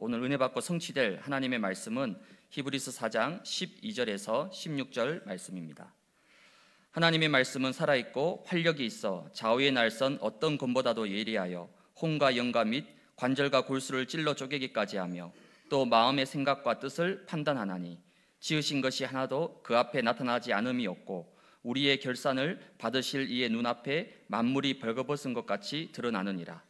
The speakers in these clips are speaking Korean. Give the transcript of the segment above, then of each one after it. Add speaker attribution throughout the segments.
Speaker 1: 오늘 은혜 받고 성취될 하나님의 말씀은 히브리스 4장 12절에서 16절 말씀입니다. 하나님의 말씀은 살아있고 활력이 있어 좌우의 날선 어떤 검보다도 예리하여 혼과 영과 및 관절과 골수를 찔러 쪼개기까지 하며 또 마음의 생각과 뜻을 판단하나니 지으신 것이 하나도 그 앞에 나타나지 않음이 없고 우리의 결산을 받으실 이의 눈앞에 만물이 벌거벗은 것 같이 드러나느니라.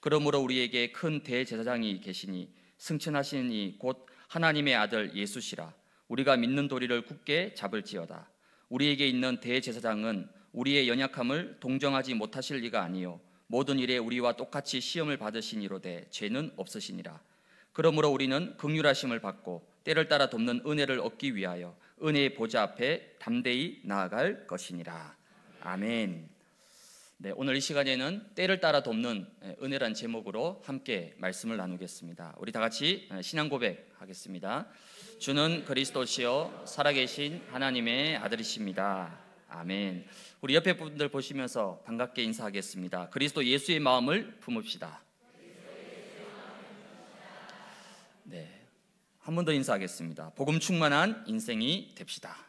Speaker 1: 그러므로 우리에게 큰 대제사장이 계시니 승천하신 이 곧 하나님의 아들 예수시라 우리가 믿는 도리를 굳게 잡을지어다 우리에게 있는 대제사장은 우리의 연약함을 동정하지 못하실 리가 아니요 모든 일에 우리와 똑같이 시험을 받으시니로되 죄는 없으시니라 그러므로 우리는 긍휼하심을 받고 때를 따라 돕는 은혜를 얻기 위하여 은혜의 보좌 앞에 담대히 나아갈 것이니라 아멘. 네, 오늘 이 시간에는 때를 따라 돕는 예, 은혜란 제목으로 함께 말씀을 나누겠습니다. 우리 다 같이 예, 신앙 고백하겠습니다. 주는 그리스도시요 살아계신 하나님의 아들이십니다. 아멘. 우리 옆에 분들 보시면서 반갑게 인사하겠습니다. 그리스도 예수의 마음을 품읍시다. 네. 한 번 더 인사하겠습니다. 복음 충만한 인생이 됩시다.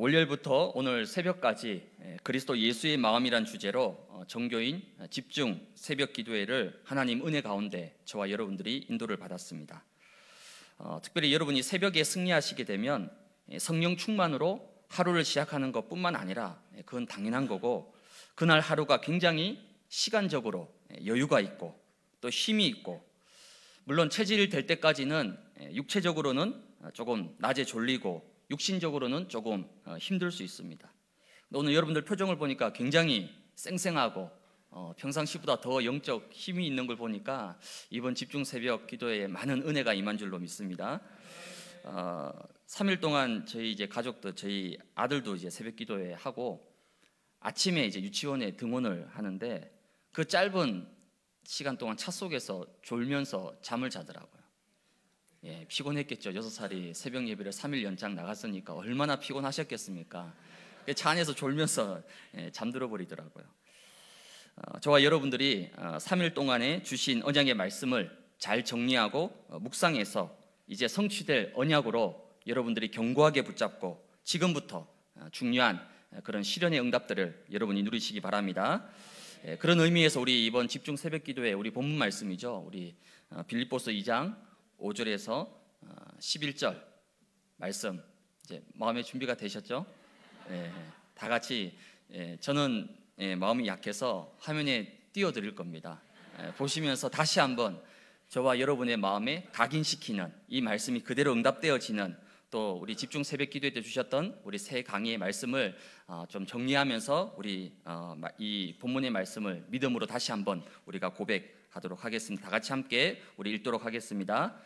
Speaker 1: 월요일부터 오늘 새벽까지 예, 그리스도 예수의 마음이란 주제로 정교인 어, 어, 집중 새벽 기도회를 하나님 은혜 가운데 저와 여러분들이 인도를 받았습니다. 어, 특별히 여러분이 새벽에 승리하시게 되면 예, 성령 충만으로 하루를 시작하는 것뿐만 아니라 예, 그건 당연한 거고 그날 하루가 굉장히 시간적으로 여유가 있고 또 힘이 있고 물론 체질 될 때까지는 육체적으로는 조금 낮에 졸리고 육신적으로는 조금 어, 힘들 수 있습니다. 오늘 여러분들 표정을 보니까 굉장히 쌩쌩하고 어, 평상시보다 더 영적 힘이 있는 걸 보니까 이번 집중 새벽 기도에 많은 은혜가 임한 줄로 믿습니다. 어, 3일 동안 저희 이제 가족도 저희 아들도 이제 새벽 기도회 하고 아침에 이제 유치원에 등원을 하는데 그 짧은 시간 동안 차 속에서 졸면서 잠을 자더라고요. 예, 피곤했겠죠. 여섯 살이 새벽 예배를 3일 연장 나갔으니까 얼마나 피곤하셨겠습니까? 차 안에서 졸면서 예, 잠들어 버리더라고요. 어, 저와 여러분들이 어, 3일 동안에 주신 언약의 말씀을 잘 정리하고 어, 묵상해서 이제 성취될 언약으로 여러분들이 견고하게 붙잡고 지금부터 어, 중요한 어, 그런 실현의 응답들을 여러분이 누리시기 바랍니다. 예, 그런 의미에서 우리 이번 집중 새벽 기도회 우리 본문 말씀이죠. 우리 어, 빌립보서 2장 5절에서 11절 어, 말씀 이제 마음의 준비가 되셨죠? 예, 예, 다 같이 예, 저는 예, 마음이 약해서 화면에 띄워드릴 겁니다. 예, 보시면서 다시 한번 저와 여러분의 마음에 각인시키는 이 말씀이 그대로 응답되어지는 또 우리 집중 새벽 기도회 때 주셨던 우리 새 강의의 말씀을 어, 좀 정리하면서 우리 어, 이 본문의 말씀을 믿음으로 다시 한번 우리가 고백 하도록 하겠습니다. 다 같이 함께 우리 읽도록 하겠습니다.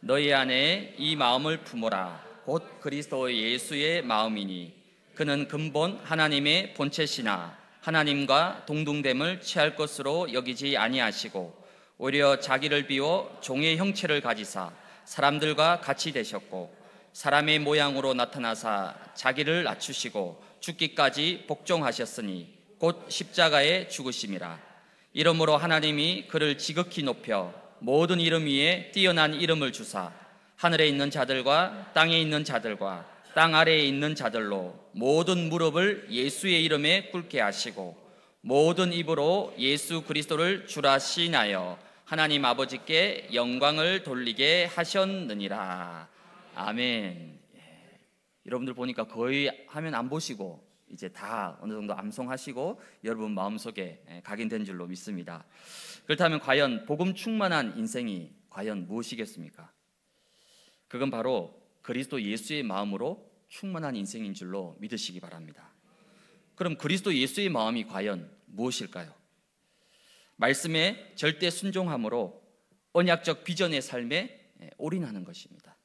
Speaker 1: 너희 안에 이 마음을 품어라. 곧 그리스도 예수의 마음이니 그는 근본 하나님의 본체시나 하나님과 동등됨을 취할 것으로 여기지 아니하시고 오히려 자기를 비워 종의 형체를 가지사 사람들과 같이 되셨고 사람의 모양으로 나타나사 자기를 낮추시고 죽기까지 복종하셨으니 곧 십자가에 죽으심이라 이름으로 하나님이 그를 지극히 높여 모든 이름 위에 뛰어난 이름을 주사 하늘에 있는 자들과 땅에 있는 자들과 땅 아래에 있는 자들로 모든 무릎을 예수의 이름에 꿇게 하시고 모든 입으로 예수 그리스도를 주라 시나하여 하나님 아버지께 영광을 돌리게 하셨느니라. 아멘. 예. 여러분들 보니까 거의 하면안 보시고 이제 다 어느 정도 암송하시고 여러분 마음속에 예, 각인된 줄로 믿습니다. 그렇다면 과연 복음 충만한 인생이 과연 무엇이겠습니까? 그건 바로 그리스도 예수의 마음으로 충만한 인생인 줄로 믿으시기 바랍니다. 그럼 그리스도 예수의 마음이 과연 무엇일까요? 말씀에 절대 순종함으로 언약적 비전의 삶에 예, 올인하는 것입니다.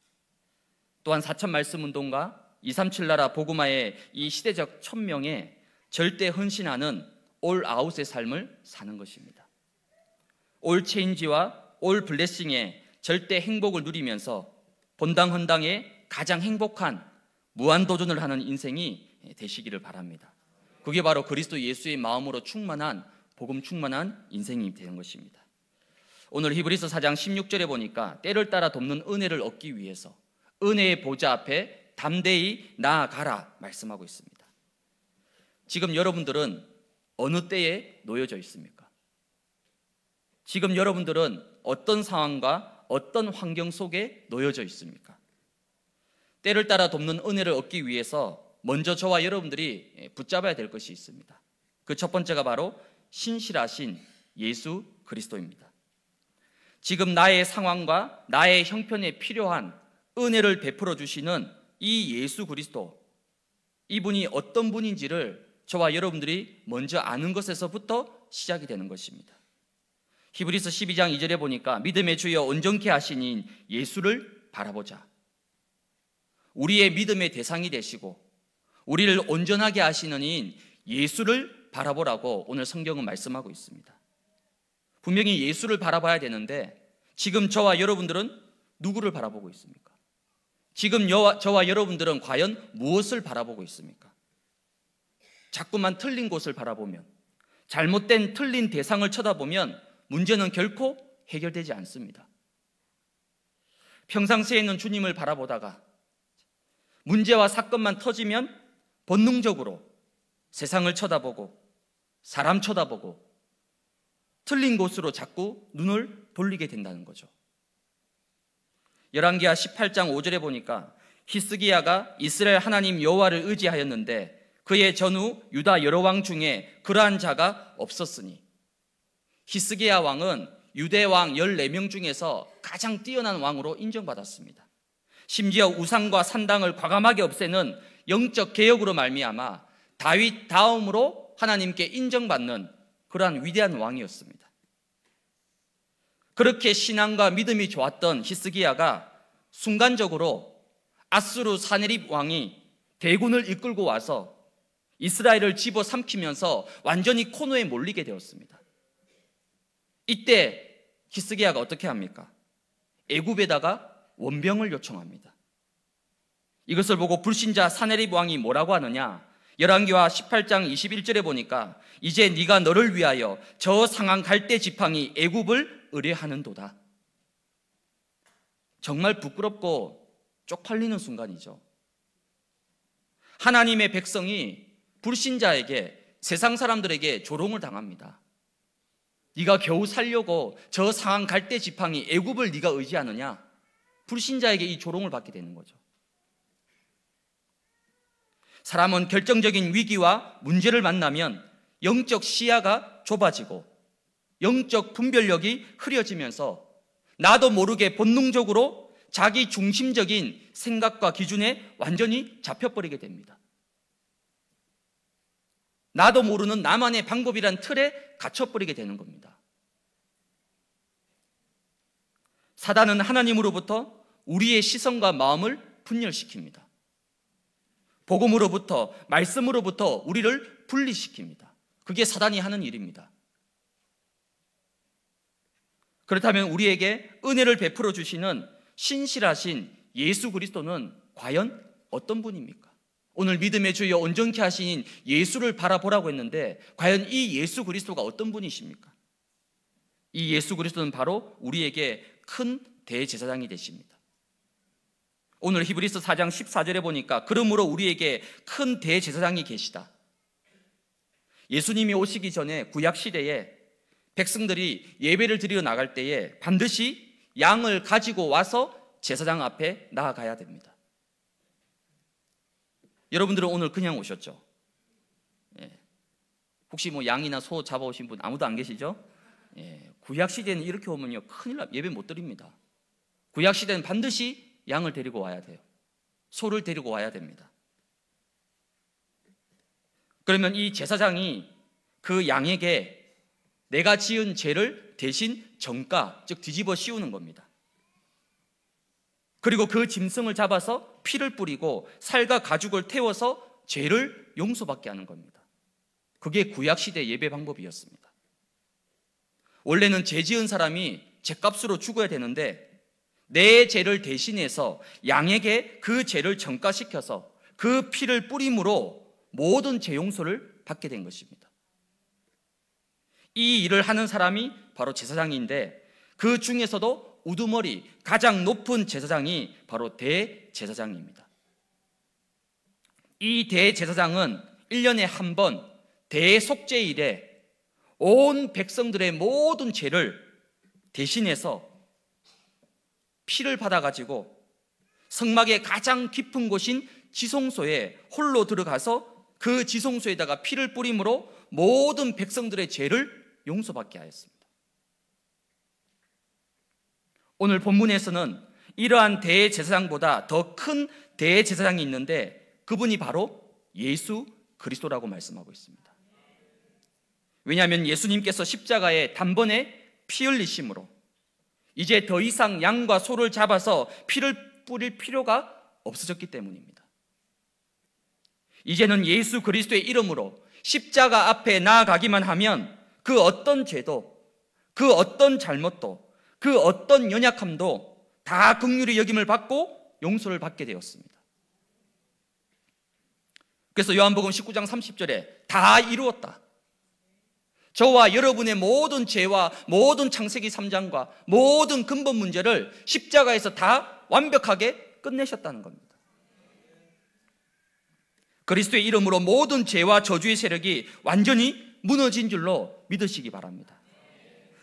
Speaker 1: 또한 사천 말씀 운동과 237 나라 보고마의 이 시대적 천명에 절대 헌신하는 올 아웃의 삶을 사는 것입니다. 올 체인지와 올 블레싱의 절대 행복을 누리면서 본당 헌당의 가장 행복한 무한 도전을 하는 인생이 되시기를 바랍니다. 그게 바로 그리스도 예수의 마음으로 충만한 복음 충만한 인생이 되는 것입니다. 오늘 히브리서 4장 16절에 보니까 때를 따라 돕는 은혜를 얻기 위해서 은혜의 보좌 앞에 담대히 나아가라 말씀하고 있습니다. 지금 여러분들은 어느 때에 놓여져 있습니까? 지금 여러분들은 어떤 상황과 어떤 환경 속에 놓여져 있습니까? 때를 따라 돕는 은혜를 얻기 위해서 먼저 저와 여러분들이 붙잡아야 될 것이 있습니다. 그 첫 번째가 바로 신실하신 예수 그리스도입니다. 지금 나의 상황과 나의 형편에 필요한 은혜를 베풀어 주시는 이 예수 그리스도 이분이 어떤 분인지를 저와 여러분들이 먼저 아는 것에서부터 시작이 되는 것입니다. 히브리서 12장 2절에 보니까 믿음의 주여 온전케 하시니 예수를 바라보자. 우리의 믿음의 대상이 되시고 우리를 온전하게 하시는 인 예수를 바라보라고 오늘 성경은 말씀하고 있습니다. 분명히 예수를 바라봐야 되는데 지금 저와 여러분들은 누구를 바라보고 있습니까? 지금 여와, 저와 여러분들은 과연 무엇을 바라보고 있습니까? 자꾸만 틀린 곳을 바라보면, 잘못된 틀린 대상을 쳐다보면 문제는 결코 해결되지 않습니다. 평상시에는 주님을 바라보다가 문제와 사건만 터지면 본능적으로 세상을 쳐다보고 사람 쳐다보고 틀린 곳으로 자꾸 눈을 돌리게 된다는 거죠. 열왕기하 18장 5절에 보니까 히스기야가 이스라엘 하나님 여호와를 의지하였는데 그의 전후 유다 여러 왕 중에 그러한 자가 없었으니 히스기야 왕은 유대 왕 14명 중에서 가장 뛰어난 왕으로 인정받았습니다. 심지어 우상과 산당을 과감하게 없애는 영적 개혁으로 말미암아 다윗 다음으로 하나님께 인정받는 그러한 위대한 왕이었습니다. 그렇게 신앙과 믿음이 좋았던 히스기야가 순간적으로 아수르 사네립 왕이 대군을 이끌고 와서 이스라엘을 집어삼키면서 완전히 코너에 몰리게 되었습니다. 이때 히스기야가 어떻게 합니까? 애굽에다가 원병을 요청합니다. 이것을 보고 불신자 사네립 왕이 뭐라고 하느냐? 열왕기와 18장 21절에 보니까 이제 네가 너를 위하여 저 상황 갈대 지팡이 애굽을 의뢰하는도다. 정말 부끄럽고 쪽팔리는 순간이죠. 하나님의 백성이 불신자에게 세상 사람들에게 조롱을 당합니다. 네가 겨우 살려고 저 상한 갈대 지팡이 애굽을 네가 의지하느냐? 불신자에게 이 조롱을 받게 되는 거죠. 사람은 결정적인 위기와 문제를 만나면 영적 시야가 좁아지고 영적 분별력이 흐려지면서 나도 모르게 본능적으로 자기 중심적인 생각과 기준에 완전히 잡혀버리게 됩니다. 나도 모르는 나만의 방법이란 틀에 갇혀버리게 되는 겁니다. 사단은 하나님으로부터 우리의 시선과 마음을 분열시킵니다. 복음으로부터, 말씀으로부터 우리를 분리시킵니다. 그게 사단이 하는 일입니다. 그렇다면 우리에게 은혜를 베풀어 주시는 신실하신 예수 그리스도는 과연 어떤 분입니까? 오늘 믿음의 주여 온전케 하신 예수를 바라보라고 했는데 과연 이 예수 그리스도가 어떤 분이십니까? 이 예수 그리스도는 바로 우리에게 큰 대제사장이 되십니다. 오늘 히브리서 4장 14절에 보니까 그러므로 우리에게 큰 대제사장이 계시다. 예수님이 오시기 전에 구약 시대에 백성들이 예배를 드리러 나갈 때에 반드시 양을 가지고 와서 제사장 앞에 나아가야 됩니다. 여러분들은 오늘 그냥 오셨죠? 예. 혹시 뭐 양이나 소 잡아오신 분 아무도 안 계시죠? 예. 구약 시대는 이렇게 오면요 큰일 납 예배 못 드립니다. 구약 시대는 반드시 양을 데리고 와야 돼요. 소를 데리고 와야 됩니다. 그러면 이 제사장이 그 양에게 내가 지은 죄를 대신 정가, 즉 뒤집어 씌우는 겁니다. 그리고 그 짐승을 잡아서 피를 뿌리고 살과 가죽을 태워서 죄를 용서받게 하는 겁니다. 그게 구약시대 예배 방법이었습니다. 원래는 죄 지은 사람이 죄값으로 죽어야 되는데 내 죄를 대신해서 양에게 그 죄를 전가시켜서 그 피를 뿌림으로 모든 죄 용서를 받게 된 것입니다. 이 일을 하는 사람이 바로 제사장인데 그 중에서도 우두머리 가장 높은 제사장이 바로 대제사장입니다. 이 대제사장은 1년에 한 번 대속제일에 온 백성들의 모든 죄를 대신해서 피를 받아가지고 성막의 가장 깊은 곳인 지성소에 홀로 들어가서 그 지성소에다가 피를 뿌림으로 모든 백성들의 죄를 용서받게 하였습니다. 오늘 본문에서는 이러한 대제사장보다 더 큰 대제사장이 있는데 그분이 바로 예수 그리스도라고 말씀하고 있습니다. 왜냐하면 예수님께서 십자가에 단번에 피 흘리심으로 이제 더 이상 양과 소를 잡아서 피를 뿌릴 필요가 없어졌기 때문입니다. 이제는 예수 그리스도의 이름으로 십자가 앞에 나아가기만 하면 그 어떤 죄도, 그 어떤 잘못도, 그 어떤 연약함도 다 극률의 역임을 받고 용서를 받게 되었습니다. 그래서 요한복음 19장 30절에 다 이루었다. 저와 여러분의 모든 죄와 모든 창세기 3장과 모든 근본 문제를 십자가에서 다 완벽하게 끝내셨다는 겁니다. 그리스도의 이름으로 모든 죄와 저주의 세력이 완전히 무너진 줄로 믿으시기 바랍니다.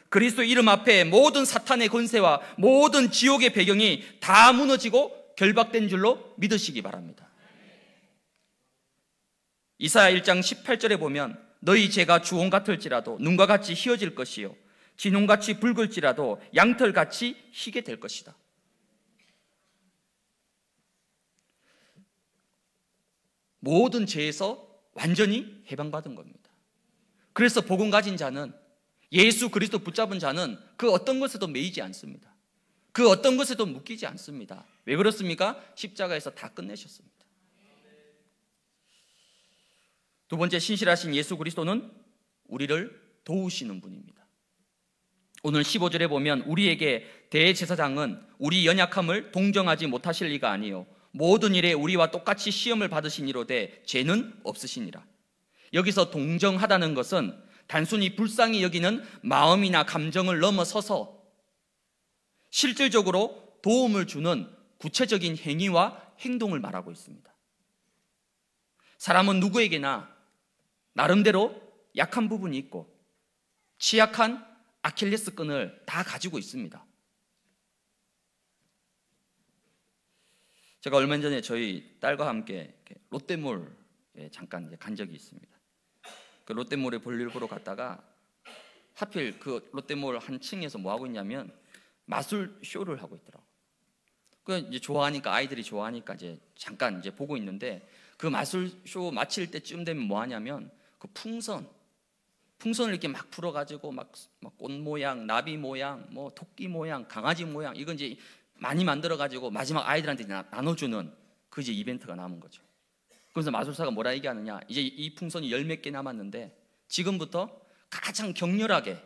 Speaker 1: 그리스도 이름 앞에 모든 사탄의 권세와 모든 지옥의 배경이 다 무너지고 결박된 줄로 믿으시기 바랍니다. 이사야 1장 18절에 보면 너희 죄가 주홍 같을지라도 눈과 같이 희어질 것이요 진홍같이 붉을지라도 양털같이 희게 될 것이다. 모든 죄에서 완전히 해방받은 겁니다. 그래서 복음 가진 자는 예수 그리스도 붙잡은 자는 그 어떤 것에도 매이지 않습니다. 그 어떤 것에도 묶이지 않습니다. 왜 그렇습니까? 십자가에서 다 끝내셨습니다. 두 번째 신실하신 예수 그리스도는 우리를 도우시는 분입니다. 오늘 15절에 보면 우리에게 대제사장은 우리 연약함을 동정하지 못하실 리가 아니요 모든 일에 우리와 똑같이 시험을 받으시니로되 죄는 없으시니라. 여기서 동정하다는 것은 단순히 불쌍히 여기는 마음이나 감정을 넘어서서 실질적으로 도움을 주는 구체적인 행위와 행동을 말하고 있습니다. 사람은 누구에게나 나름대로 약한 부분이 있고 취약한 아킬레스건을 다 가지고 있습니다. 제가 얼마 전에 저희 딸과 함께 롯데몰에 잠깐 간 적이 있습니다. 그 롯데몰에 볼일 보러 갔다가 하필 그 롯데몰 한 층에서 뭐 하고 있냐면 마술 쇼를 하고 있더라고. 그 이제 좋아하니까 아이들이 좋아하니까 이제 잠깐 이제 보고 있는데 그 마술 쇼 마칠 때쯤 되면 뭐 하냐면 그 풍선 풍선을 이렇게 막 풀어가지고 막 꽃 모양, 나비 모양, 뭐 토끼 모양, 강아지 모양 이건 이제 많이 만들어가지고 마지막 아이들한테 나눠주는 그 이제 이벤트가 남은 거죠. 그래서 마술사가 뭐라 얘기하느냐? 이제 이 풍선이 열몇개 남았는데 지금부터 가장 격렬하게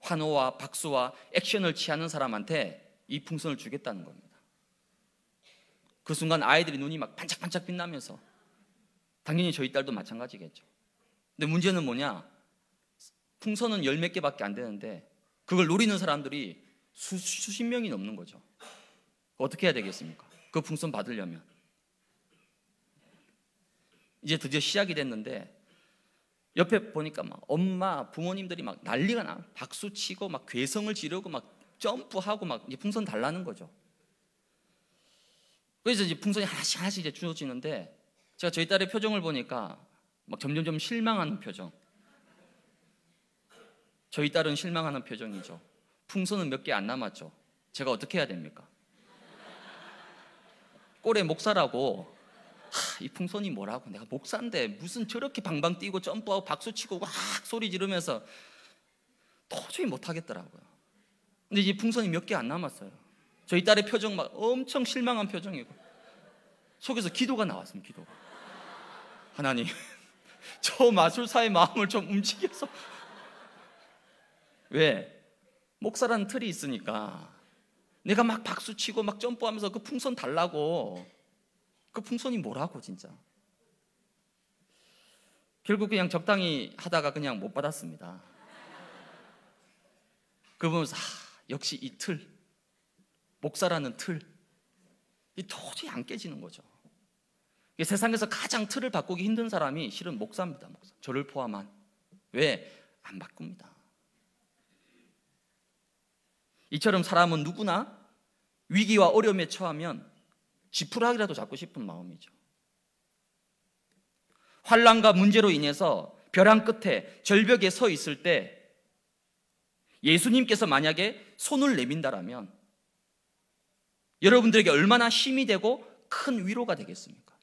Speaker 1: 환호와 박수와 액션을 취하는 사람한테 이 풍선을 주겠다는 겁니다. 그 순간 아이들이 눈이 막 반짝반짝 빛나면서 당연히 저희 딸도 마찬가지겠죠. 근데 문제는 뭐냐? 풍선은 열몇 개밖에 안 되는데 그걸 노리는 사람들이 수, 수십 명이 넘는 거죠. 어떻게 해야 되겠습니까? 그 풍선 받으려면 이제 드디어 시작이 됐는데 옆에 보니까 막 엄마 부모님들이 막 난리가 나 박수 치고 막 괴성을 지르고 막 점프하고 막 풍선 달라는 거죠. 그래서 이제 풍선이 하나씩 하나씩 이제 주어지는데 제가 저희 딸의 표정을 보니까 막 점점점 실망하는 표정. 저희 딸은 실망하는 표정이죠. 풍선은 몇 개 안 남았죠. 제가 어떻게 해야 됩니까? 꼴의 목사라고 이 풍선이 뭐라고 내가 목사인데 무슨 저렇게 방방 뛰고 점프하고 박수치고 막 소리 지르면서 도저히 못하겠더라고요. 근데 이제 풍선이 몇 개 안 남았어요. 저희 딸의 표정 막 엄청 실망한 표정이고 속에서 기도가 나왔습니다. 기도가. 하나님 저 마술사의 마음을 좀 움직여서 왜? 목사라는 틀이 있으니까 내가 막 박수치고 막 점프하면서 그 풍선 달라고 그 풍선이 뭐라고 진짜. 결국 그냥 적당히 하다가 그냥 못 받았습니다. 그러면서 아, 역시 이 틀, 목사라는 틀, 이 도저히 안 깨지는 거죠. 세상에서 가장 틀을 바꾸기 힘든 사람이 실은 목사입니다. 목사. 저를 포함한 왜 안 바꿉니다. 이처럼 사람은 누구나 위기와 어려움에 처하면 지푸라기라도 잡고 싶은 마음이죠. 환란과 문제로 인해서 벼랑 끝에 절벽에 서 있을 때 예수님께서 만약에 손을 내민다라면 여러분들에게 얼마나 힘이 되고 큰 위로가 되겠습니까?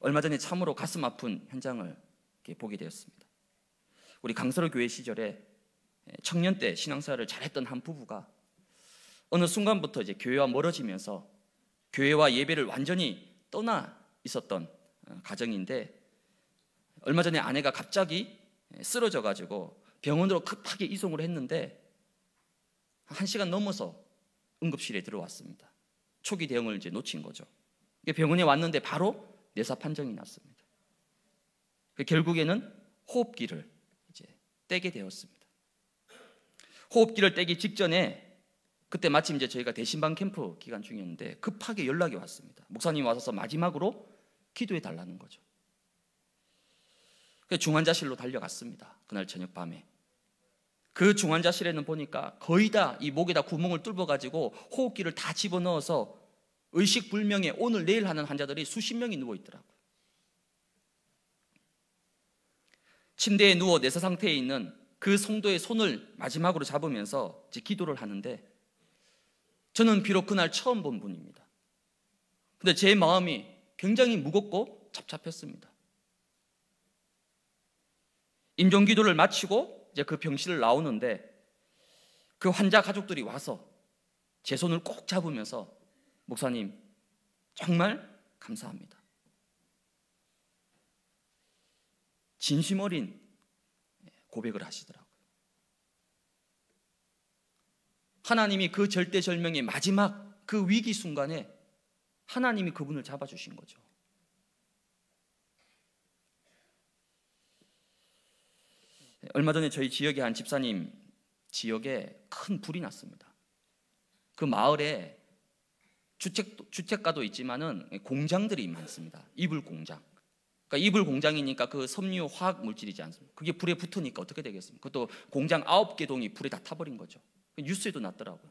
Speaker 1: 얼마 전에 참으로 가슴 아픈 현장을 보게 되었습니다. 우리 강서로 교회 시절에 청년 때 신앙사를 잘했던 한 부부가 어느 순간부터 이제 교회와 멀어지면서 교회와 예배를 완전히 떠나 있었던 어, 가정인데 얼마 전에 아내가 갑자기 예, 쓰러져 가지고 병원으로 급하게 이송을 했는데 한 시간 넘어서 응급실에 들어왔습니다. 초기 대응을 이제 놓친 거죠. 병원에 왔는데 바로 내사 판정이 났습니다. 그 결국에는 호흡기를 이제 떼게 되었습니다. 호흡기를 떼기 직전에 그때 마침 이제 저희가 대신방 캠프 기간 중이었는데 급하게 연락이 왔습니다. 목사님 와서 마지막으로 기도해 달라는 거죠. 그 중환자실로 달려갔습니다. 그날 저녁 밤에. 그 중환자실에는 보니까 거의 다 이 목에다 구멍을 뚫어가지고 호흡기를 다 집어넣어서 의식불명에 오늘 내일 하는 환자들이 수십 명이 누워있더라고요. 침대에 누워 내사 상태에 있는 그 성도의 손을 마지막으로 잡으면서 이제 기도를 하는데 저는 비록 그날 처음 본 분입니다. 근데 제 마음이 굉장히 무겁고 잡잡했습니다. 임종 기도를 마치고 이제 그 병실을 나오는데 그 환자 가족들이 와서 제 손을 꼭 잡으면서 목사님 정말 감사합니다. 진심 어린 고백을 하시더라고요. 하나님이 그 절대절명의 마지막 그 위기 순간에 하나님이 그분을 잡아주신 거죠. 얼마 전에 저희 지역의 한 집사님 지역에 큰 불이 났습니다. 그 마을에 주택 주택가도 있지만은 공장들이 많습니다. 이불 공장. 그러니까 이불 공장이니까 그 섬유 화학 물질이지 않습니까? 그게 불에 붙으니까 어떻게 되겠습니까? 그것도 공장 9개 동이 불에 다 타버린 거죠. 뉴스에도 났더라고요.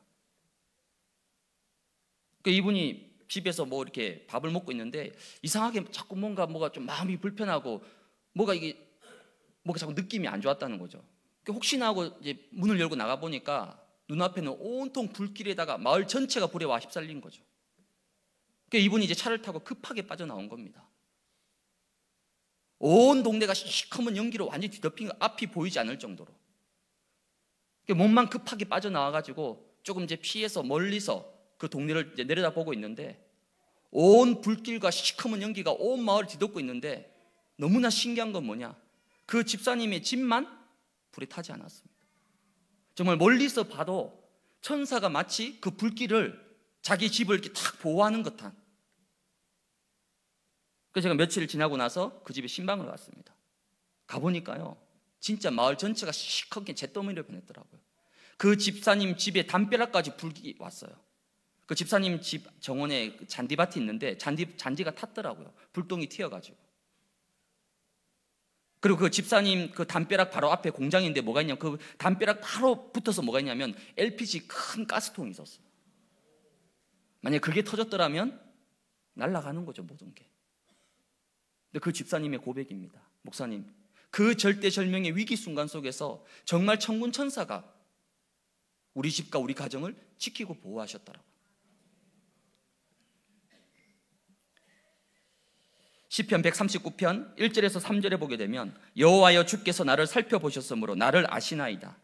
Speaker 1: 그러니까 이분이 집에서 뭐 이렇게 밥을 먹고 있는데 이상하게 자꾸 뭔가 뭐가 좀 마음이 불편하고 뭐가 이게 뭐가 자꾸 느낌이 안 좋았다는 거죠. 그러니까 혹시나 하고 이제 문을 열고 나가 보니까 눈앞에는 온통 불길에다가 마을 전체가 불에와 휩쓸린 거죠. 그러니까 이분이 이제 차를 타고 급하게 빠져나온 겁니다. 온 동네가 시커먼 연기로 완전히 뒤덮인 앞이 보이지 않을 정도로. 몸만 급하게 빠져나와가지고 조금 이제 피해서 멀리서 그 동네를 내려다보고 있는데 온 불길과 시커먼 연기가 온 마을을 뒤덮고 있는데 너무나 신기한 건 뭐냐? 그 집사님의 집만 불에 타지 않았습니다. 정말 멀리서 봐도 천사가 마치 그 불길을 자기 집을 이렇게 탁 보호하는 것한 그래서 제가 며칠 지나고 나서 그 집에 신방을 왔습니다. 가보니까요. 진짜 마을 전체가 시커멓게 잿더미를 변했더라고요. 그 집사님 집에 담벼락까지 불기 왔어요. 그 집사님 집 정원에 그 잔디밭이 있는데 잔디, 잔디가 탔더라고요. 불똥이 튀어가지고. 그리고 그 집사님 그 담벼락 바로 앞에 공장인데 뭐가 있냐면 그 담벼락 바로 붙어서 뭐가 있냐면 LPG 큰 가스통이 있었어요. 만약에 그게 터졌더라면 날아가는 거죠, 모든 게. 근데 그 집사님의 고백입니다. 목사님, 그 절대절명의 위기 순간 속에서 정말 천군 천사가 우리 집과 우리 가정을 지키고 보호하셨더라고. 시편 139편 1절에서 3절에 보게 되면 여호와여 주께서 나를 살펴보셨으므로 나를 아시나이다.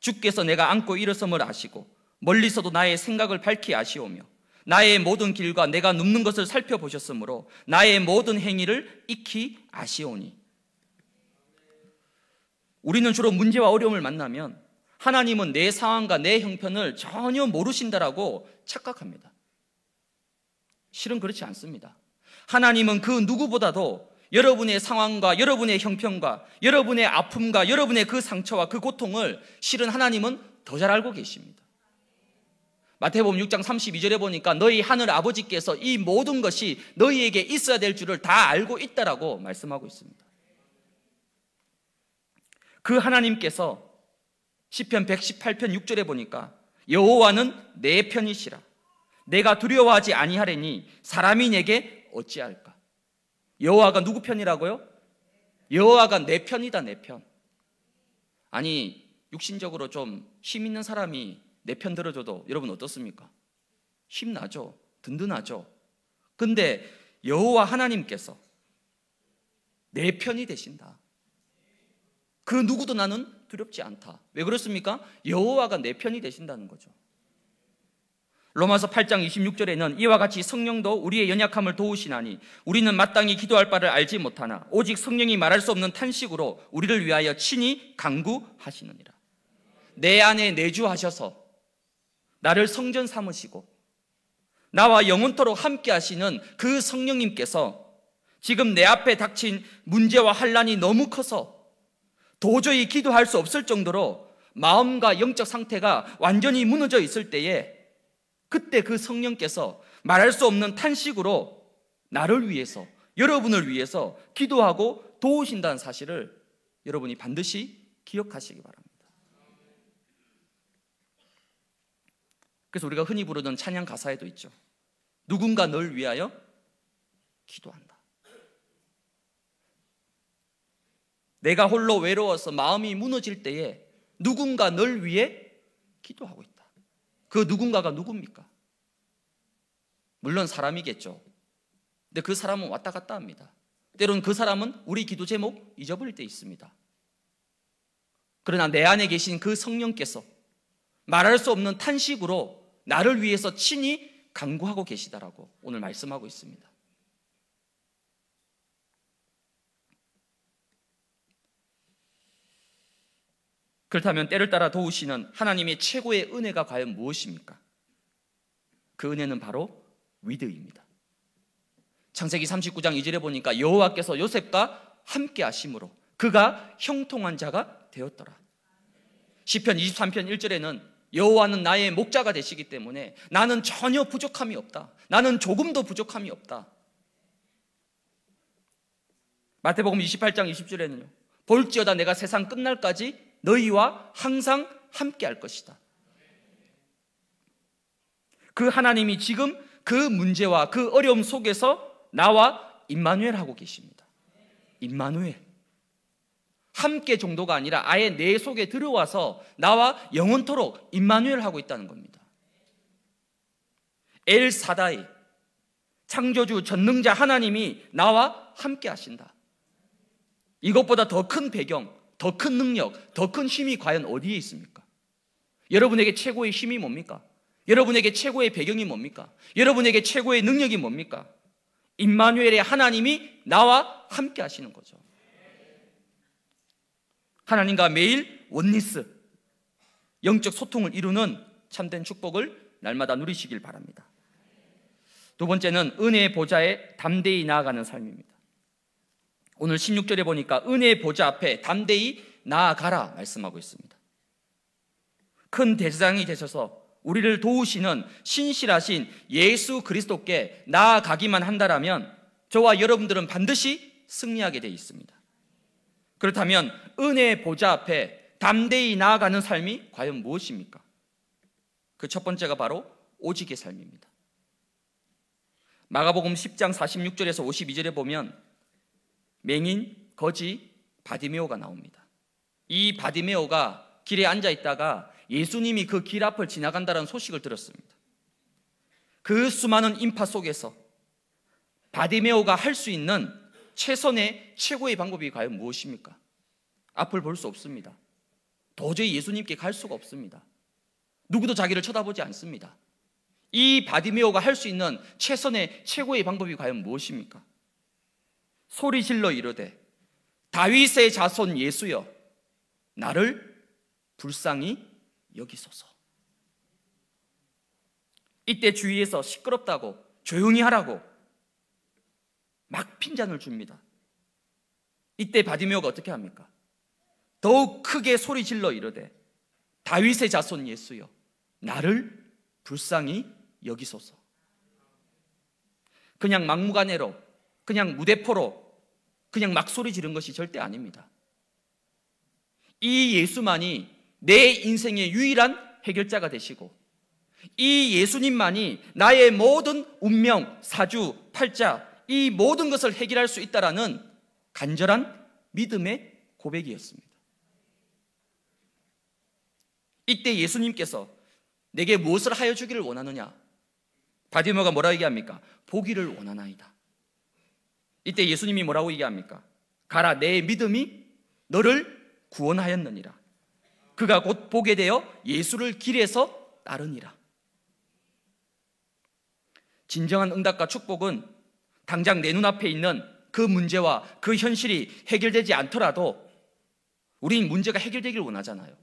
Speaker 1: 주께서 내가 안고 일어섬을 아시고 멀리서도 나의 생각을 밝히 아시오며 나의 모든 길과 내가 눕는 것을 살펴보셨으므로 나의 모든 행위를 익히 아시오니 우리는 주로 문제와 어려움을 만나면 하나님은 내 상황과 내 형편을 전혀 모르신다라고 착각합니다. 실은 그렇지 않습니다. 하나님은 그 누구보다도 여러분의 상황과 여러분의 형편과 여러분의 아픔과 여러분의 그 상처와 그 고통을 실은 하나님은 더 잘 알고 계십니다. 마태복음 6장 32절에 보니까 너희 하늘 아버지께서 이 모든 것이 너희에게 있어야 될 줄을 다 알고 있다라고 말씀하고 있습니다. 그 하나님께서 시편 118편 6절에 보니까 여호와는 내 편이시라 내가 두려워하지 아니하리니 사람이 내게 어찌할까 여호와가 누구 편이라고요? 여호와가 내 편이다 내 편. 아니 육신적으로 좀 힘 있는 사람이 내 편 들어줘도 여러분 어떻습니까? 힘나죠. 든든하죠. 근데 여호와 하나님께서 내 편이 되신다. 그 누구도 나는 두렵지 않다. 왜 그렇습니까? 여호와가 내 편이 되신다는 거죠. 로마서 8장 26절에는 이와 같이 성령도 우리의 연약함을 도우시나니 우리는 마땅히 기도할 바를 알지 못하나 오직 성령이 말할 수 없는 탄식으로 우리를 위하여 친히 강구하시느니라. 내 안에 내주하셔서 나를 성전 삼으시고 나와 영원토록 함께 하시는 그 성령님께서 지금 내 앞에 닥친 문제와 환란이 너무 커서 도저히 기도할 수 없을 정도로 마음과 영적 상태가 완전히 무너져 있을 때에 그때 그 성령께서 말할 수 없는 탄식으로 나를 위해서 여러분을 위해서 기도하고 도우신다는 사실을 여러분이 반드시 기억하시기 바랍니다. 그래서 우리가 흔히 부르는 찬양 가사에도 있죠. 누군가 널 위하여 기도한다. 내가 홀로 외로워서 마음이 무너질 때에 누군가 널 위해 기도하고 있다. 그 누군가가 누굽니까? 물론 사람이겠죠. 근데 그 사람은 왔다 갔다 합니다. 때론 그 사람은 우리 기도 제목 잊어버릴 때 있습니다. 그러나 내 안에 계신 그 성령께서 말할 수 없는 탄식으로 나를 위해서 친히 강구하고 계시다라고 오늘 말씀하고 있습니다. 그렇다면 때를 따라 도우시는 하나님의 최고의 은혜가 과연 무엇입니까? 그 은혜는 바로 위드입니다. 창세기 39장 2절에 보니까 여호와께서 요셉과 함께 하심으로 그가 형통한 자가 되었더라. 시편 23편 1절에는 여호와는 나의 목자가 되시기 때문에 나는 전혀 부족함이 없다. 나는 조금도 부족함이 없다. 마태복음 28장 20절에는요. 볼지어다 내가 세상 끝날까지 너희와 항상 함께 할 것이다. 그 하나님이 지금 그 문제와 그 어려움 속에서 나와 임마누엘 하고 계십니다. 임마누엘. 함께 정도가 아니라 아예 내 속에 들어와서 나와 영원토록 임마누엘 하고 있다는 겁니다. 엘 사다이 창조주 전능자 하나님이 나와 함께 하신다. 이것보다 더 큰 배경, 더큰 능력, 더 큰 힘이 과연 어디에 있습니까? 여러분에게 최고의 힘이 뭡니까? 여러분에게 최고의 배경이 뭡니까? 여러분에게 최고의 능력이 뭡니까? 임마누엘의 하나님이 나와 함께 하시는 거죠. 하나님과 매일 원리스 영적 소통을 이루는 참된 축복을 날마다 누리시길 바랍니다. 두 번째는 은혜의 보좌에 담대히 나아가는 삶입니다. 오늘 16절에 보니까 은혜의 보좌 앞에 담대히 나아가라 말씀하고 있습니다. 큰 대장이 되셔서 우리를 도우시는 신실하신 예수 그리스도께 나아가기만 한다라면 저와 여러분들은 반드시 승리하게 되어 있습니다. 그렇다면 은혜 보좌 앞에 담대히 나아가는 삶이 과연 무엇입니까? 그 첫 번째가 바로 오직의 삶입니다. 마가복음 10장 46절에서 52절에 보면 맹인, 거지, 바디메오가 나옵니다. 이 바디메오가 길에 앉아 있다가 예수님이 그 길 앞을 지나간다는 소식을 들었습니다. 그 수많은 인파 속에서 바디메오가 할 수 있는 최선의 최고의 방법이 과연 무엇입니까? 앞을 볼 수 없습니다. 도저히 예수님께 갈 수가 없습니다. 누구도 자기를 쳐다보지 않습니다. 이 바디메오가 할 수 있는 최선의 최고의 방법이 과연 무엇입니까? 소리질러 이르되 다윗의 자손 예수여 나를 불쌍히 여기소서. 이때 주위에서 시끄럽다고 조용히 하라고 막 핀잔을 줍니다. 이때 바디메오가 어떻게 합니까? 더욱 크게 소리 질러 이르되 다윗의 자손 예수여 나를 불쌍히 여기소서. 그냥 막무가내로 그냥 무대포로 그냥 막 소리 지른 것이 절대 아닙니다. 이 예수만이 내 인생의 유일한 해결자가 되시고 이 예수님만이 나의 모든 운명, 사주, 팔자 이 모든 것을 해결할 수 있다라는 간절한 믿음의 고백이었습니다. 이때 예수님께서 내게 무엇을 하여 주기를 원하느냐? 바디머가 뭐라 얘기합니까? 보기를 원하나이다. 이때 예수님이 뭐라고 얘기합니까? 가라 내 믿음이 너를 구원하였느니라. 그가 곧 보게 되어 예수를 길에서 따르니라. 진정한 응답과 축복은 당장 내 눈앞에 있는 그 문제와 그 현실이 해결되지 않더라도 우린 문제가 해결되길 원하잖아요.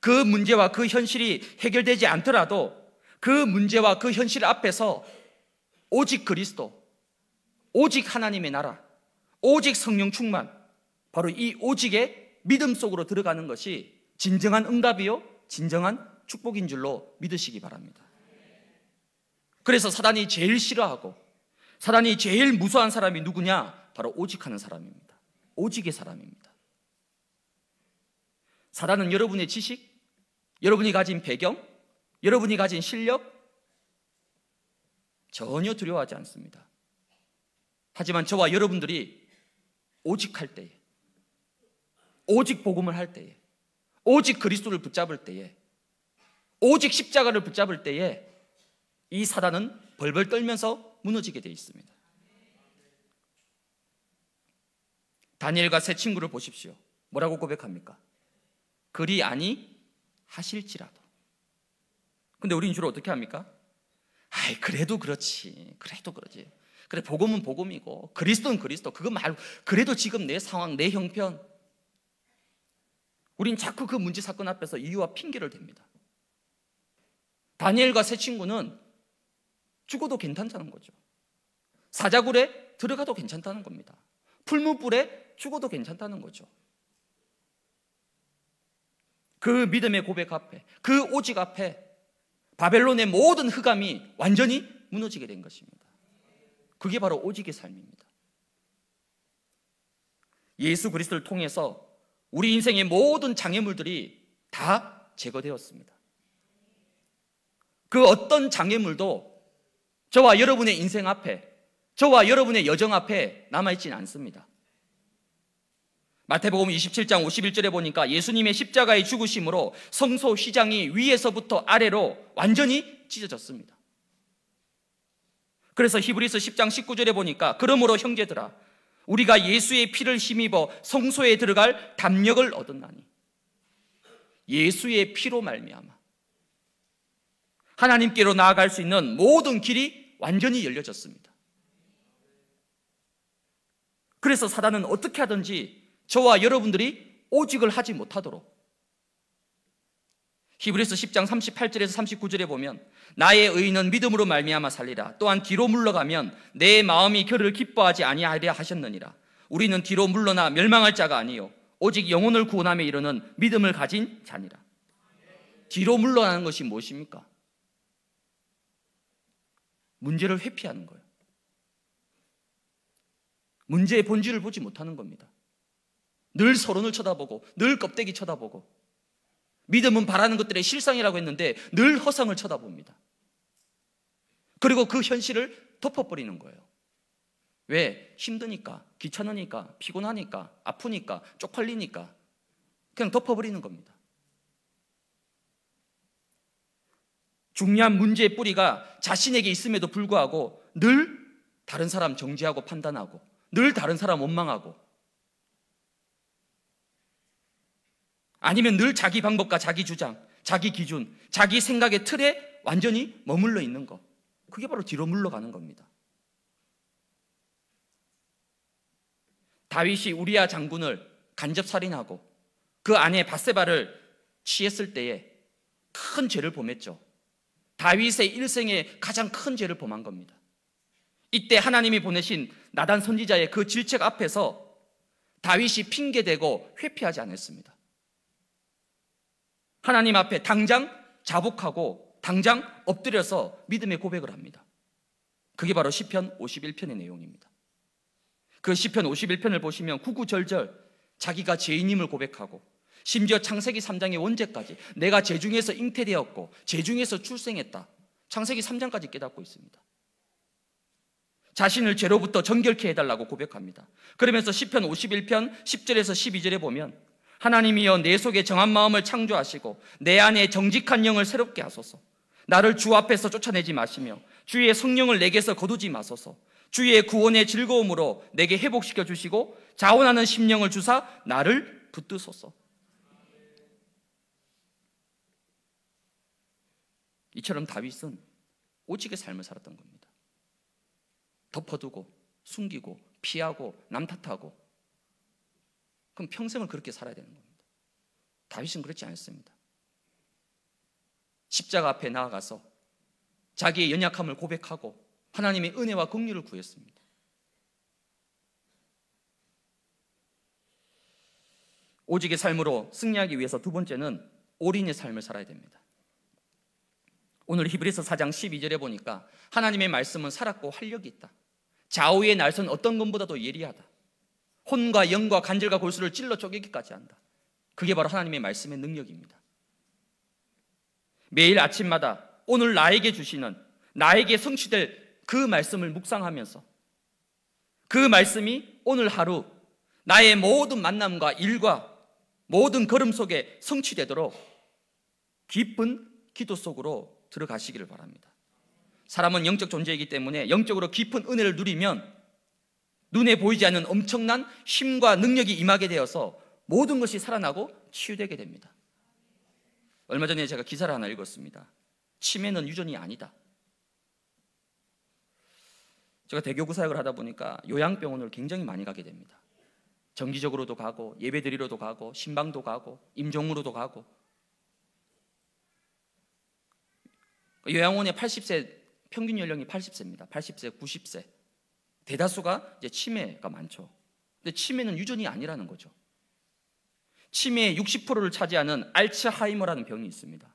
Speaker 1: 그 문제와 그 현실이 해결되지 않더라도 그 문제와 그 현실 앞에서 오직 그리스도, 오직 하나님의 나라, 오직 성령 충만, 바로 이 오직의 믿음 속으로 들어가는 것이 진정한 응답이요, 진정한 축복인 줄로 믿으시기 바랍니다. 그래서 사단이 제일 싫어하고 사단이 제일 무서운 사람이 누구냐? 바로 오직하는 사람입니다. 오직의 사람입니다. 사단은 여러분의 지식, 여러분이 가진 배경, 여러분이 가진 실력 전혀 두려워하지 않습니다. 하지만 저와 여러분들이 오직 할 때에, 오직 복음을 할 때에, 오직 그리스도를 붙잡을 때에, 오직 십자가를 붙잡을 때에 이 사단은 벌벌 떨면서 무너지게 되어 있습니다. 다니엘과 세 친구를 보십시오. 뭐라고 고백합니까? 그리 아니 하실지라도. 근데 우린 주로 어떻게 합니까? 아이, 그래도 그렇지. 그래도 그렇지 그래 복음은 복음이고 그리스도는 그리스도 그거 말고 그래도 지금 내 상황 내 형편 우린 자꾸 그 문제 사건 앞에서 이유와 핑계를 댑니다. 다니엘과 세 친구는 죽어도 괜찮다는 거죠. 사자굴에 들어가도 괜찮다는 겁니다. 풀무불에 죽어도 괜찮다는 거죠. 그 믿음의 고백 앞에, 그 오직 앞에 바벨론의 모든 흑암이 완전히 무너지게 된 것입니다. 그게 바로 오직의 삶입니다. 예수 그리스도를 통해서 우리 인생의 모든 장애물들이 다 제거되었습니다. 그 어떤 장애물도 저와 여러분의 인생 앞에, 저와 여러분의 여정 앞에 남아있지 않습니다. 마태복음 27장 51절에 보니까 예수님의 십자가의 죽으심으로 성소 시장이 위에서부터 아래로 완전히 찢어졌습니다. 그래서 히브리서 10장 19절에 보니까 그러므로 형제들아 우리가 예수의 피를 힘입어 성소에 들어갈 담력을 얻었나니 예수의 피로 말미암아 하나님께로 나아갈 수 있는 모든 길이 완전히 열려졌습니다. 그래서 사단은 어떻게 하든지 저와 여러분들이 오직을 하지 못하도록 히브리스 10장 38절에서 39절에 보면 나의 의인은 믿음으로 말미암아 살리라. 또한 뒤로 물러가면 내 마음이 결을 기뻐하지 아니하리라 하셨느니라. 우리는 뒤로 물러나 멸망할 자가 아니요 오직 영혼을 구원함에 이르는 믿음을 가진 자니라. 뒤로 물러나는 것이 무엇입니까? 문제를 회피하는 거예요. 문제의 본질을 보지 못하는 겁니다. 늘 서론을 쳐다보고 늘 껍데기 쳐다보고 믿음은 바라는 것들의 실상이라고 했는데 늘 허상을 쳐다봅니다. 그리고 그 현실을 덮어버리는 거예요. 왜? 힘드니까, 귀찮으니까, 피곤하니까, 아프니까, 쪽팔리니까. 그냥 덮어버리는 겁니다. 중요한 문제의 뿌리가 자신에게 있음에도 불구하고 늘 다른 사람 정지하고 판단하고 늘 다른 사람 원망하고 아니면 늘 자기 방법과 자기 주장, 자기 기준, 자기 생각의 틀에 완전히 머물러 있는 것. 그게 바로 뒤로 물러가는 겁니다. 다윗이 우리아 장군을 간접살인하고 그 아내 바세바를 취했을 때에 큰 죄를 범했죠. 다윗의 일생에 가장 큰 죄를 범한 겁니다. 이때 하나님이 보내신 나단 선지자의 그 질책 앞에서 다윗이 핑계대고 회피하지 않았습니다. 하나님 앞에 당장 자복하고 당장 엎드려서 믿음의 고백을 합니다. 그게 바로 시편 51편의 내용입니다. 그 시편 51편을 보시면 구구절절 자기가 죄인임을 고백하고 심지어 창세기 3장의 원죄까지 내가 죄 중에서 잉태되었고 죄 중에서 출생했다. 창세기 3장까지 깨닫고 있습니다. 자신을 죄로부터 정결케 해달라고 고백합니다. 그러면서 시편 51편 10절에서 12절에 보면 하나님이여 내 속에 정한 마음을 창조하시고 내 안에 정직한 영을 새롭게 하소서. 나를 주 앞에서 쫓아내지 마시며 주의 성령을 내게서 거두지 마소서. 주의 구원의 즐거움으로 내게 회복시켜 주시고 자원하는 심령을 주사 나를 붙드소서. 이처럼 다윗은 오직의 삶을 살았던 겁니다. 덮어두고 숨기고 피하고 남 탓하고 그럼 평생을 그렇게 살아야 되는 겁니다. 다윗은 그렇지 않습니다. 십자가 앞에 나아가서 자기의 연약함을 고백하고 하나님의 은혜와 긍휼을 구했습니다. 오직의 삶으로 승리하기 위해서 두 번째는 올인의 삶을 살아야 됩니다. 오늘 히브리서 4장 12절에 보니까 하나님의 말씀은 살았고 활력이 있다. 좌우의 날선 어떤 것보다도 예리하다. 혼과 영과 간질과 골수를 찔러 쪼개기까지 한다. 그게 바로 하나님의 말씀의 능력입니다. 매일 아침마다 오늘 나에게 주시는 나에게 성취될 그 말씀을 묵상하면서 그 말씀이 오늘 하루 나의 모든 만남과 일과 모든 걸음 속에 성취되도록 깊은 기도 속으로 들어가시기를 바랍니다. 사람은 영적 존재이기 때문에 영적으로 깊은 은혜를 누리면 눈에 보이지 않는 엄청난 힘과 능력이 임하게 되어서 모든 것이 살아나고 치유되게 됩니다. 얼마 전에 제가 기사를 하나 읽었습니다. 치매는 유전이 아니다. 제가 대교구 사역을 하다 보니까 요양병원을 굉장히 많이 가게 됩니다. 정기적으로도 가고 예배드리러도 가고 신방도 가고 임종으로도 가고 그러니까 요양원의 80세 평균 연령이 80세입니다. 80세, 90세 대다수가 이제 치매가 많죠. 근데 치매는 유전이 아니라는 거죠. 치매의 60%를 차지하는 알츠하이머라는 병이 있습니다.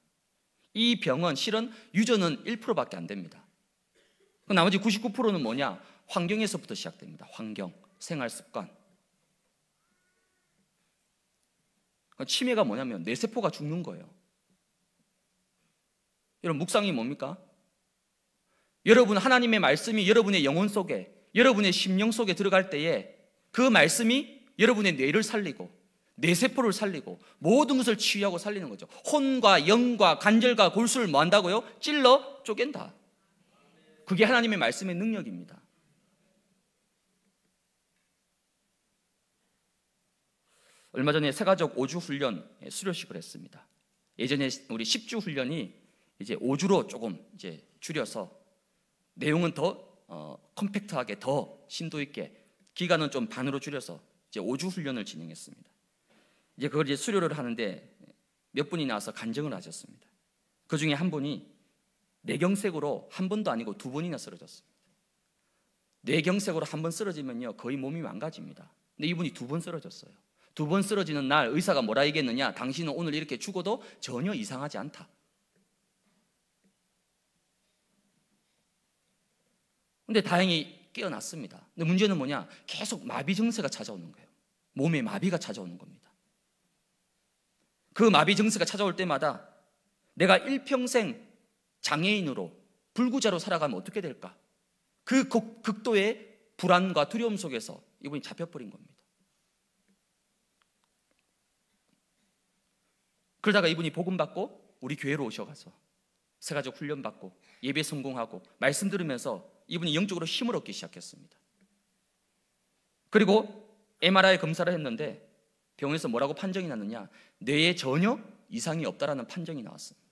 Speaker 1: 이 병은 실은 유전은 1%밖에 안 됩니다. 그 나머지 99%는 뭐냐? 환경에서부터 시작됩니다. 환경, 생활 습관. 그러니까 치매가 뭐냐면 뇌세포가 죽는 거예요. 여러분, 묵상이 뭡니까? 여러분, 하나님의 말씀이 여러분의 영혼 속에 여러분의 심령 속에 들어갈 때에 그 말씀이 여러분의 뇌를 살리고 뇌세포를 살리고 모든 것을 치유하고 살리는 거죠. 혼과 영과 관절과 골수를 뭐 한다고요? 찔러 쪼갠다. 그게 하나님의 말씀의 능력입니다. 얼마 전에 세가족 5주 훈련 수료식을 했습니다. 예전에 우리 10주 훈련이 이제 5주로 조금 이제 줄여서 내용은 더 어, 컴팩트하게 더 심도 있게 기간은 좀 반으로 줄여서 이제 5주 훈련을 진행했습니다. 이제 그걸 이제 수료를 하는데 몇 분이 나와서 간증을 하셨습니다. 그 중에 한 분이 뇌경색으로 한 번도 아니고 두 번이나 쓰러졌습니다. 뇌경색으로 한 번 쓰러지면요 거의 몸이 망가집니다. 근데 이분이 두 번 쓰러졌어요. 두 번 쓰러지는 날 의사가 뭐라 얘기했느냐? 당신은 오늘 이렇게 죽어도 전혀 이상하지 않다. 근데 다행히 깨어났습니다. 근데 문제는 뭐냐? 계속 마비 증세가 찾아오는 거예요. 몸에 마비가 찾아오는 겁니다. 그 마비 증세가 찾아올 때마다 내가 일평생 장애인으로 불구자로 살아가면 어떻게 될까? 그 극도의 불안과 두려움 속에서 이분이 잡혀버린 겁니다. 그러다가 이분이 복음 받고 우리 교회로 오셔가서 세가족 훈련 받고 예배 성공하고 말씀 들으면서 이분이 영적으로 힘을 얻기 시작했습니다. 그리고 MRI 검사를 했는데 병원에서 뭐라고 판정이 났느냐? 뇌에 전혀 이상이 없다라는 판정이 나왔습니다.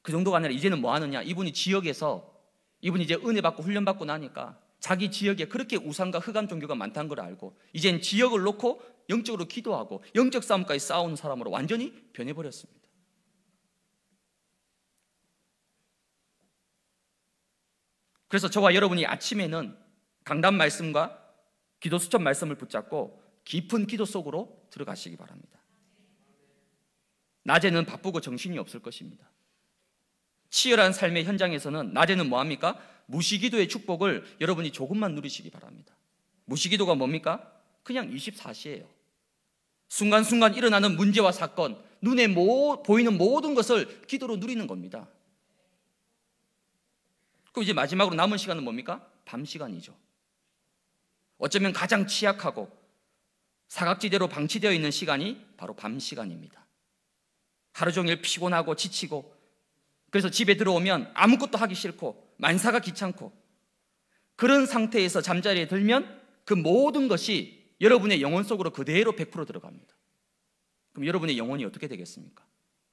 Speaker 1: 그 정도가 아니라 이제는 뭐 하느냐? 이분이 지역에서 이분이 이제 은혜 받고 훈련 받고 나니까 자기 지역에 그렇게 우상과 흑암 종교가 많다는 걸 알고 이젠 지역을 놓고 영적으로 기도하고 영적 싸움까지 싸우는 사람으로 완전히 변해버렸습니다. 그래서 저와 여러분이 아침에는 강단 말씀과 기도 수첩 말씀을 붙잡고 깊은 기도 속으로 들어가시기 바랍니다. 낮에는 바쁘고 정신이 없을 것입니다. 치열한 삶의 현장에서는 낮에는 뭐합니까? 무시기도의 축복을 여러분이 조금만 누리시기 바랍니다. 무시기도가 뭡니까? 그냥 24시예요. 순간순간 일어나는 문제와 사건, 눈에 모, 보이는 모든 것을 기도로 누리는 겁니다. 그럼 이제 마지막으로 남은 시간은 뭡니까? 밤 시간이죠. 어쩌면 가장 취약하고 사각지대로 방치되어 있는 시간이 바로 밤 시간입니다. 하루 종일 피곤하고 지치고 그래서 집에 들어오면 아무것도 하기 싫고 만사가 귀찮고 그런 상태에서 잠자리에 들면 그 모든 것이 여러분의 영혼 속으로 그대로 100% 들어갑니다. 그럼 여러분의 영혼이 어떻게 되겠습니까?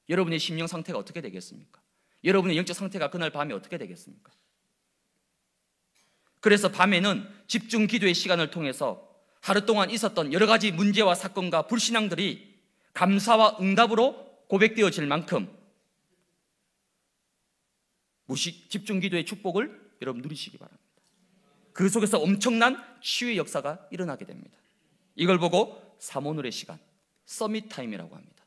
Speaker 1: 여러분의 심령 상태가 어떻게 되겠습니까? 여러분의 영적 상태가 그날 밤에 어떻게 되겠습니까? 그래서 밤에는 집중 기도의 시간을 통해서 하루 동안 있었던 여러 가지 문제와 사건과 불신앙들이 감사와 응답으로 고백되어질 만큼 무식 집중 기도의 축복을 여러분 누리시기 바랍니다. 그 속에서 엄청난 치유의 역사가 일어나게 됩니다. 이걸 보고 사모노의 시간, 서밋 타임이라고 합니다.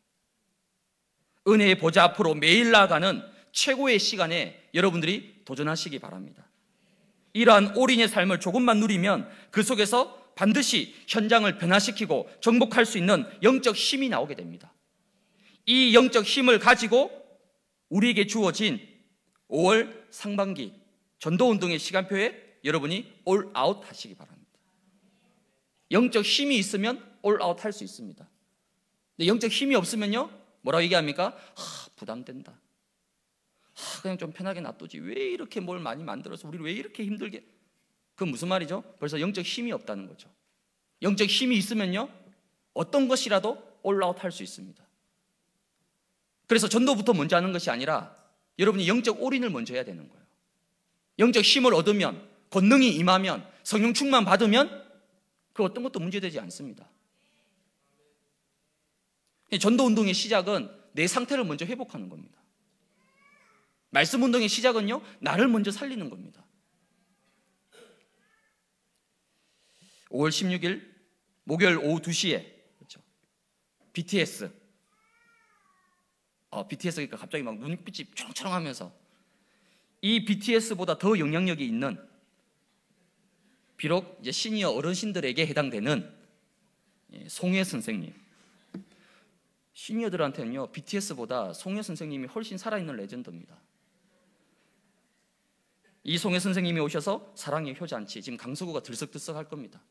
Speaker 1: 은혜의 보좌 앞으로 매일 나아가는 최고의 시간에 여러분들이 도전하시기 바랍니다. 이러한 올인의 삶을 조금만 누리면 그 속에서 반드시 현장을 변화시키고 정복할 수 있는 영적 힘이 나오게 됩니다. 이 영적 힘을 가지고 우리에게 주어진 5월 상반기 전도운동의 시간표에 여러분이 올아웃 하시기 바랍니다. 영적 힘이 있으면 올아웃 할 수 있습니다. 근데 영적 힘이 없으면요, 뭐라고 얘기합니까? 하, 부담된다. 그냥 좀 편하게 놔두지 왜 이렇게 뭘 많이 만들어서 우리를 왜 이렇게 힘들게 그 무슨 말이죠? 벌써 영적 힘이 없다는 거죠 영적 힘이 있으면요 어떤 것이라도 올라웃 할 수 있습니다 그래서 전도부터 먼저 하는 것이 아니라 여러분이 영적 올인을 먼저 해야 되는 거예요 영적 힘을 얻으면 권능이 임하면 성령 충만 받으면 그 어떤 것도 문제되지 않습니다 전도 운동의 시작은 내 상태를 먼저 회복하는 겁니다 말씀 운동의 시작은요, 나를 먼저 살리는 겁니다. 5월 16일 목요일 오후 2시에 그렇죠. BTS 어, BTS니까 그러니까 갑자기 막 눈빛이 초롱초롱하면서 이 BTS보다 더 영향력이 있는 비록 이제 시니어 어르신들에게 해당되는 예, 송혜 선생님 시니어들한테는요 BTS보다 송혜 선생님이 훨씬 살아있는 레전드입니다. 이송혜 선생님이 오셔서 사랑의 효잔치 지금 강서구가 들썩들썩할 겁니다.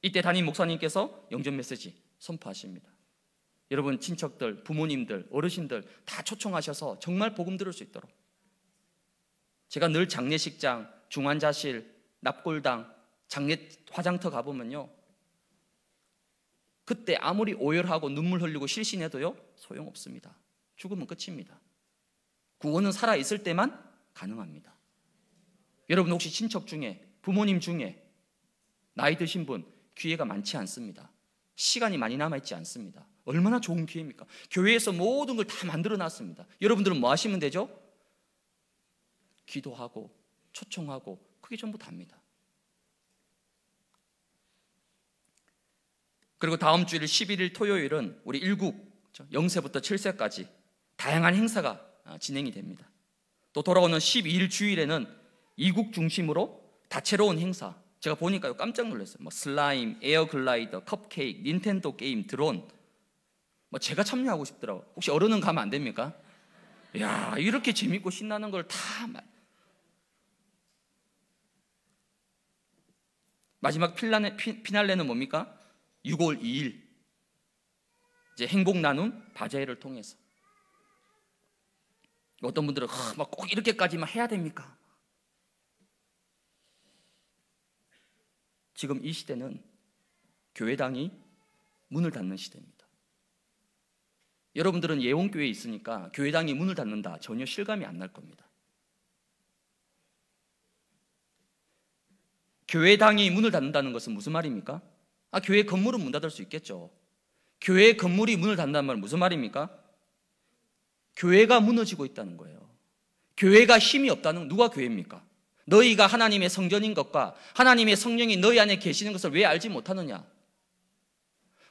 Speaker 1: 이때 담임 목사님께서 영전 메시지 선포하십니다. 여러분 친척들, 부모님들, 어르신들 다 초청하셔서 정말 복음 들을 수 있도록 제가 늘 장례식장, 중환자실, 납골당, 장례 화장터 가보면요 그때 아무리 오열하고 눈물 흘리고 실신해도요 소용없습니다. 죽으면 끝입니다. 구원은 살아 있을 때만 가능합니다. 여러분 혹시 친척 중에 부모님 중에 나이 드신 분 기회가 많지 않습니다. 시간이 많이 남아있지 않습니다. 얼마나 좋은 기회입니까? 교회에서 모든 걸 다 만들어 놨습니다. 여러분들은 뭐 하시면 되죠? 기도하고, 초청하고, 그게 전부 다 답니다. 그리고 다음 주일 11일 토요일은 우리 1국 0세부터 7세까지 다양한 행사가 아, 진행이 됩니다. 또 돌아오는 12일 주일에는 이국 중심으로 다채로운 행사. 제가 보니까요 깜짝 놀랐어요. 뭐 슬라임, 에어글라이더, 컵케이크, 닌텐도 게임, 드론. 뭐 제가 참여하고 싶더라고. 혹시 어른은 가면 안 됩니까? 야 이렇게 재밌고 신나는 걸다 말. 마지막 핀란네 피, 피날레는 뭡니까? 6월 2일 이제 행복 나눔 바자회를 통해서 어떤 분들은 막 꼭 이렇게까지만 해야 됩니까? 지금 이 시대는 교회당이 문을 닫는 시대입니다. 여러분들은 예원교회에 있으니까 교회당이 문을 닫는다 전혀 실감이 안 날 겁니다. 교회당이 문을 닫는다는 것은 무슨 말입니까? 아, 교회 건물은 문 닫을 수 있겠죠. 교회 건물이 문을 닫는다는 말은 무슨 말입니까? 교회가 무너지고 있다는 거예요. 교회가 힘이 없다는 누가 교회입니까? 너희가 하나님의 성전인 것과 하나님의 성령이 너희 안에 계시는 것을 왜 알지 못하느냐?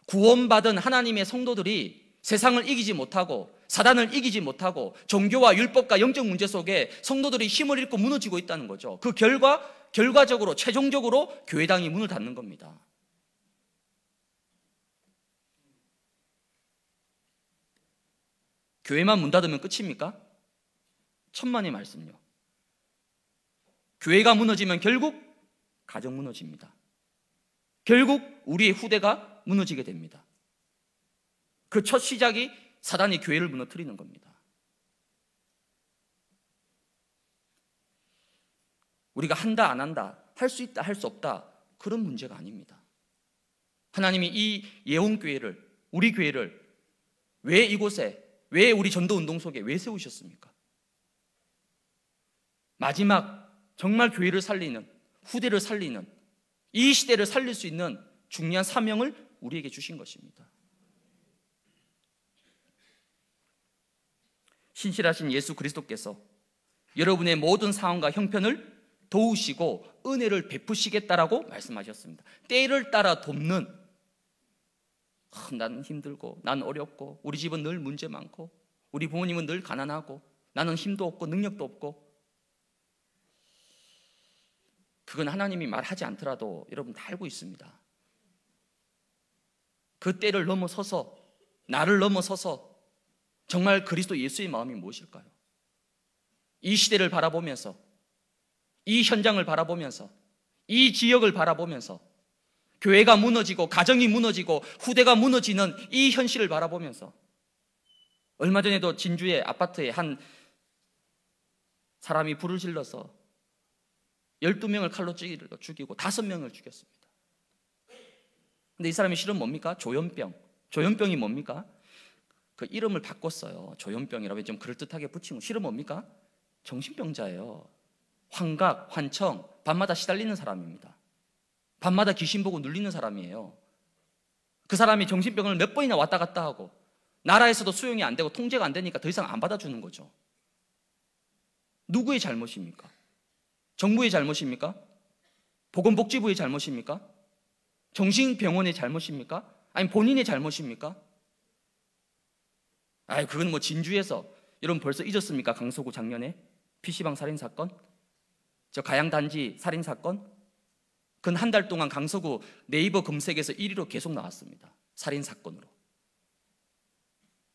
Speaker 1: 구원받은 하나님의 성도들이 세상을 이기지 못하고 사단을 이기지 못하고 종교와 율법과 영적 문제 속에 성도들이 힘을 잃고 무너지고 있다는 거죠. 그 결과 결과적으로 최종적으로 교회당이 문을 닫는 겁니다. 교회만 문 닫으면 끝입니까? 천만의 말씀요. 교회가 무너지면 결국 가정 무너집니다. 결국 우리의 후대가 무너지게 됩니다. 그 첫 시작이 사단이 교회를 무너뜨리는 겁니다. 우리가 한다, 안 한다, 할 수 있다, 할 수 없다, 그런 문제가 아닙니다. 하나님이 이 예원교회를, 우리 교회를 왜 이곳에, 왜 우리 전도운동 속에 왜 세우셨습니까? 마지막 정말 교회를 살리는 후대를 살리는 이 시대를 살릴 수 있는 중요한 사명을 우리에게 주신 것입니다. 신실하신 예수 그리스도께서 여러분의 모든 상황과 형편을 도우시고 은혜를 베푸시겠다라고 말씀하셨습니다. 때를 따라 돕는 나는 힘들고 난 어렵고 우리 집은 늘 문제 많고 우리 부모님은 늘 가난하고 나는 힘도 없고 능력도 없고 그건 하나님이 말하지 않더라도 여러분 다 알고 있습니다. 그 때를 넘어서서 나를 넘어서서 정말 그리스도 예수의 마음이 무엇일까요? 이 시대를 바라보면서 이 현장을 바라보면서 이 지역을 바라보면서 교회가 무너지고 가정이 무너지고 후대가 무너지는 이 현실을 바라보면서 얼마 전에도 진주의 아파트에 한 사람이 불을 질러서 12명을 칼로 죽이고 5명을 죽였습니다. 근데 이 사람의 실은 뭡니까? 조현병. 조현병이 뭡니까? 그 이름을 바꿨어요. 조현병이라고 좀 그럴듯하게 붙이고 실은 뭡니까? 정신병자예요. 환각, 환청, 밤마다 시달리는 사람입니다. 밤마다 귀신 보고 눌리는 사람이에요. 그 사람이 정신병을 몇 번이나 왔다 갔다 하고 나라에서도 수용이 안 되고 통제가 안 되니까 더 이상 안 받아주는 거죠. 누구의 잘못입니까? 정부의 잘못입니까? 보건복지부의 잘못입니까? 정신병원의 잘못입니까? 아니 본인의 잘못입니까? 아이 그건 뭐 진주에서 여러분 벌써 잊었습니까? 강서구 작년에 PC방 살인 사건, 저 가양단지 살인 사건, 근 한 달 동안 강서구 네이버 검색에서 1위로 계속 나왔습니다. 살인 사건으로.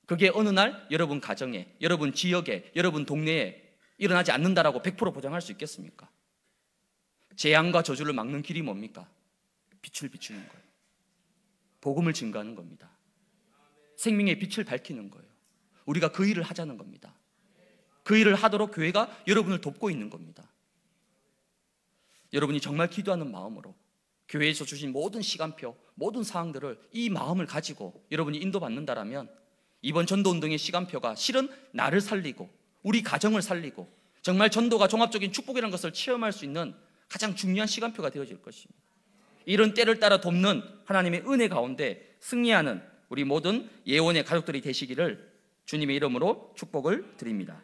Speaker 1: 그게 어느 날 여러분 가정에, 여러분 지역에, 여러분 동네에 일어나지 않는다라고 100% 보장할 수 있겠습니까? 재앙과 저주를 막는 길이 뭡니까? 빛을 비추는 거예요. 복음을 증가하는 겁니다. 생명의 빛을 밝히는 거예요. 우리가 그 일을 하자는 겁니다. 그 일을 하도록 교회가 여러분을 돕고 있는 겁니다. 여러분이 정말 기도하는 마음으로 교회에서 주신 모든 시간표, 모든 사항들을 이 마음을 가지고 여러분이 인도받는다라면 이번 전도 운동의 시간표가 실은 나를 살리고 우리 가정을 살리고 정말 전도가 종합적인 축복이라는 것을 체험할 수 있는 가장 중요한 시간표가 되어질 것입니다. 이런 때를 따라 돕는 하나님의 은혜 가운데 승리하는 우리 모든 예원의 가족들이 되시기를 주님의 이름으로 축복을 드립니다.